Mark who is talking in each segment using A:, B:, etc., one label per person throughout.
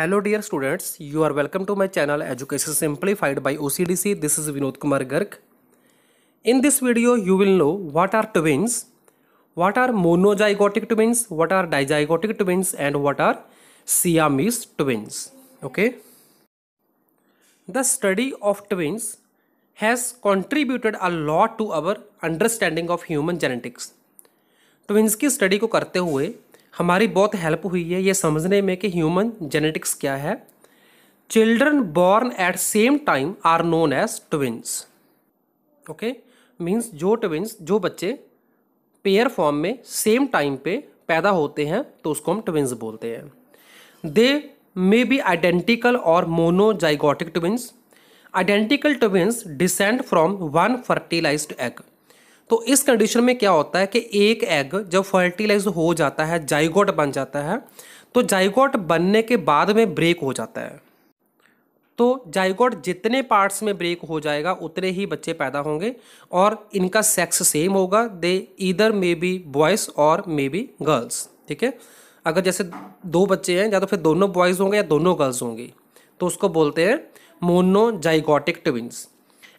A: Hello dear students you are welcome to my channel education simplified by OCDC this is Vinod Kumar Garg in this video you will know what are twins what are monozygotic twins what are dizygotic twins and what are Siamese twins okay the study of twins has contributed a lot to our understanding of human genetics twins की study को करते हुए हमारी बहुत help हुई है ये समझने में कि ह्यूमन जेनेटिक्स क्या है children born at same time are known as twins okay means जो ट्विंस जो बच्चे पेयर फॉर्म में सेम टाइम पे पैदा होते हैं तो उसको हम ट्विंस बोलते हैं दे मे बी आइडेंटिकल और monozygotic twins identical twins descend from one fertilised egg तो इस कंडीशन में क्या होता है कि एक एग जब फर्टिलाइज हो जाता है जाइगोट बन जाता है तो जाइगोट बनने के बाद में ब्रेक हो जाता है तो जाइगोट जितने पार्ट्स में ब्रेक हो जाएगा उतने ही बच्चे पैदा होंगे और इनका सेक्स सेम होगा दे इधर मे बी बॉयज़ और मे बी गर्ल्स ठीक है अगर जैसे दो बच्चे हैं या तो फिर दोनों बॉयज़ होंगे या दोनों गर्ल्स होंगे तो उसको बोलते हैं monozygotic twins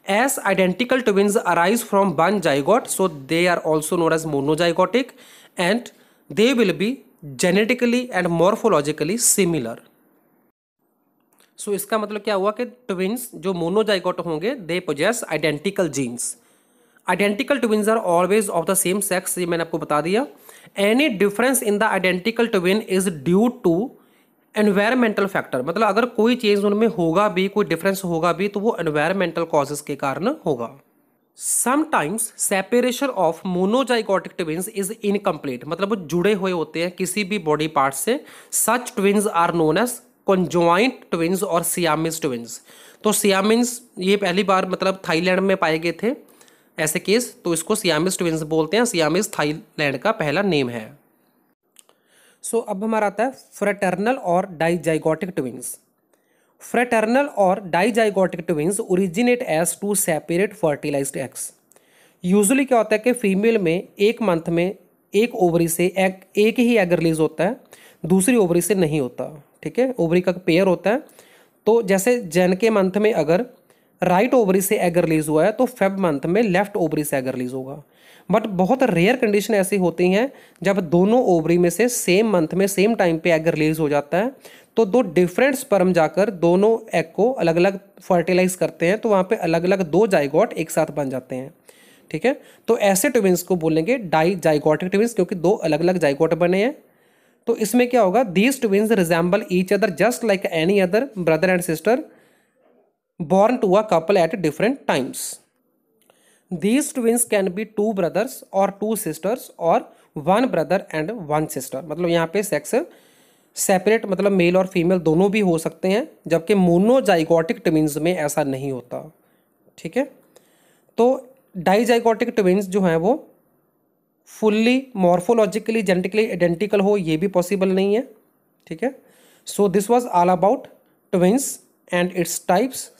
A: as identical twins arise from one zygote so they are also known as monozygotic and they will be genetically and morphologically similar so so, इसका मतलब क्या हुआ कि ट्विंस जो मोनोजाइगोट होंगे they possess identical genes identical twins are always of the same sex ये मैंने आपको बता दिया any difference in the identical twin is due to environmental factor मतलब अगर कोई चेंज उनमें होगा भी कोई डिफरेंस होगा भी तो वो एनवायरमेंटल कॉजेज के कारण होगा sometimes separation of monozygotic twins is incomplete मतलब वो जुड़े हुए होते हैं किसी भी बॉडी पार्ट से such twins are known as conjoint twins और सियामिस ट्विन्स तो सियामिस ये पहली बार मतलब थाईलैंड में पाए गए थे ऐसे केस तो इसको सियामिस ट्विंस बोलते हैं सियामिस थाईलैंड का पहला नेम है सो so, अब हमारा आता है फ्रेटर्नल और डाइजाइगोटिक ट्विंस फ्रेटर्नल और dizygotic twins originate as two separate fertilised eggs usually क्या होता है कि फीमेल में एक मंथ में एक ओवरी से एक एक ही एग रिलीज होता है दूसरी ओवरी से नहीं होता ठीक है ओवरी का पेयर होता है तो जैसे जैन के मंथ में अगर राइट ओवरी से एग रिलीज हुआ है तो फेब मंथ में लेफ्ट ओवरी से एग रिलीज होगा बट बहुत रेयर कंडीशन ऐसी होती हैं जब दोनों ओवरी में से सेम मंथ में सेम टाइम पे एग रिलीज हो जाता है तो दो डिफरेंट स्पर्म जाकर दोनों एग को अलग अलग फर्टिलाइज करते हैं तो वहाँ पे अलग अलग दो जाइगॉट एक साथ बन जाते हैं ठीक है तो ऐसे ट्विंस को बोलेंगे डाई जाइगॉटिक ट्विंस क्योंकि दो अलग अलग जाइगॉट बने हैं तो इसमें क्या होगा these twins resemble each other just like any other brother and sister born to a couple at different times. These twins can be two brothers or two sisters or one brother and one sister. मतलब यहाँ पे sex separate मतलब male और female दोनों भी हो सकते हैं जबकि मोनोजाइगोटिक ट्विंस में ऐसा नहीं होता ठीक है तो डाइजाइगोटिक ट्विंस जो हैं वो फुल्ली मॉर्फोलॉजिकली जेनेटिकली आइडेंटिकल हो ये भी पॉसिबल नहीं है ठीक है so this was all about twins and its types